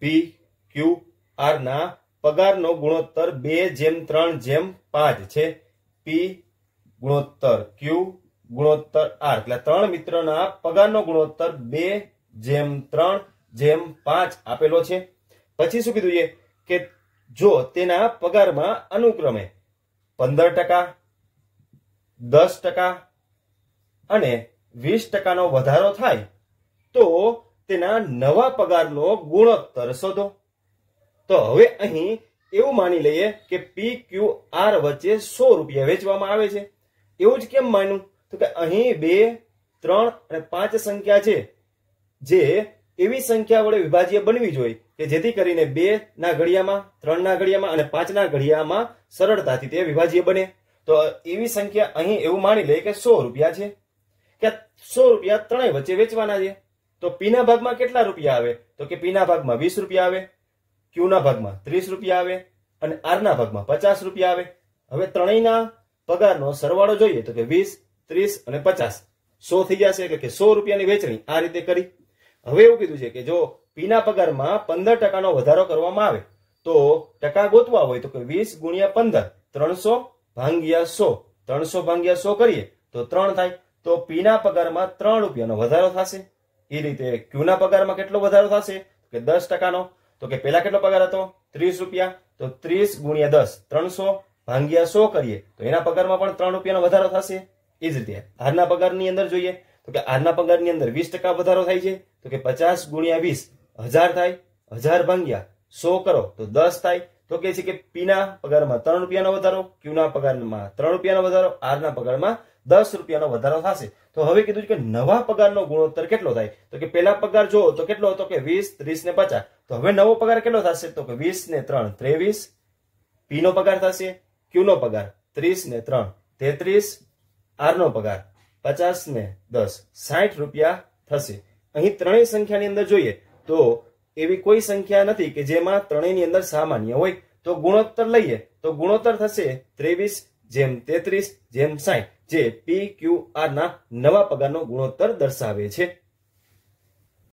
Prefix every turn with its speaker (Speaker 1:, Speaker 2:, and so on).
Speaker 1: પી ક્યુ આરના પગારનો ગુણોત્તર બે જેમ ત્રણ જેમ પાંચ છે પી ગુણોત્તર ક્યુ ગુણોત્તર આર એટલે ત્રણ મિત્રના પગારનો ગુણોત્તર બે જેમ ત્રણ જેમ પાંચ આપેલો છે પછી શું કીધું છે કે જો તેના પગારમાં અનુક્રમે પંદર ટકા દસ ટકા અને વીસ ટકાનો વધારો થાય તો તેના નવા પગારનો ગુણોત્તર શોધો તો હવે અહીં એવું માની લઈએ કે પી ક્યુ આર વચ્ચે સો રૂપિયા વેચવામાં આવે છે એવું જ કેમ માન્યું તો કે અહીં બે ત્રણ અને પાંચ સંખ્યા છે જે એવી સંખ્યા વડે વિભાજ્ય બનવી જોઈએ કે જેથી કરીને બે ના ઘડિયામાં ત્રણ ના ઘડિયામાં અને પાંચ ના ઘડિયામાં સરળતાથી તે વિભાજ્ય બને તો એવી સંખ્યા અહીં એવું માની લઈએ કે સો રૂપિયા છે કે સો રૂપિયા ત્રણેય વચ્ચે વેચવાના છે તો પીના ભાગમાં કેટલા રૂપિયા આવે તો કે પીના ભાગમાં વીસ રૂપિયા આવે ક્યુના ભાગમાં ત્રીસ રૂપિયા આવે અને આરના ભાગમાં પચાસ રૂપિયા આવે હવે ત્રણેયના પગારનો સરવાળો જોઈએ તો કે વીસ ત્રીસ અને પચાસ સો થઈ જશે એટલે કે સો રૂપિયાની વેચણી આ રીતે કરી હવે એવું કીધું છે કે જો પીના પગારમાં પંદર ટકાનો વધારો કરવામાં આવે તો ટકા ગોતવા હોય તો કે વીસ ગુણ્યા પંદર ત્રણસો ભાંગ્યા સો ત્રણસો ભાંગ્યા સો કરીએ તો ત્રણ થાય તો પીના પગારમાં ત્રણ રૂપિયાનો વધારો થશે એ રીતે ક્યુના પગારમાં કેટલો વધારો થશે કે દસ ટકાનો તો કે પેલા કેટલો પગાર હતો ત્રીસ રૂપિયા તો ત્રીસ ગુણ્યા દસ ત્રણસો ભાંગ્યા સો કરીએ તો એના પગારમાં પણ ત્રણ રૂપિયાનો વધારો થશે એ જ રીતે હારના પગારની અંદર જોઈએ તો કે હારના પગારની અંદર વીસ ટકા વધારો થાય છે તો કે પચાસ ગુણ્યા વીસ હજાર થાય હજાર ભાંગ્યા સો કરો તો દસ થાય તો કે છે કે પીના પગારમાં ત્રણ રૂપિયાનો વધારો ક્યુના પગારમાં ત્રણ રૂપિયાનો વધારો આરના પગારમાં દસ રૂપિયાનો વધારો થશે તો હવે કીધું કે નવા પગારનો ગુણોત્તર કેટલો થાય તો કે પેલા પગાર જો તો કેટલો હતો કે વીસ ત્રીસ ને પચાસ તો હવે નવો પગાર કેટલો થશે તો કે વીસ ને ત્રણ ત્રેવીસ પીનો પગાર થશે ક્યુનો પગાર ત્રીસ ને ત્રણ તેત્રીસ આરનો પગાર પચાસ ને દસ સાઠ રૂપિયા થશે અહીં ત્રણેય સંખ્યાની અંદર જોઈએ તો એવી કોઈ સંખ્યા નથી કે જેમાં ત્રણેયની અંદર સામાન્ય હોય તો ગુણોત્તર લઈએ તો ગુણોત્તર થશે ત્રેવીસ જેમ તેત્રીસ જેમ સાહીઠ જે પી ક્યુ આર ના નવા પગારનો ગુણોત્તર દર્શાવે છે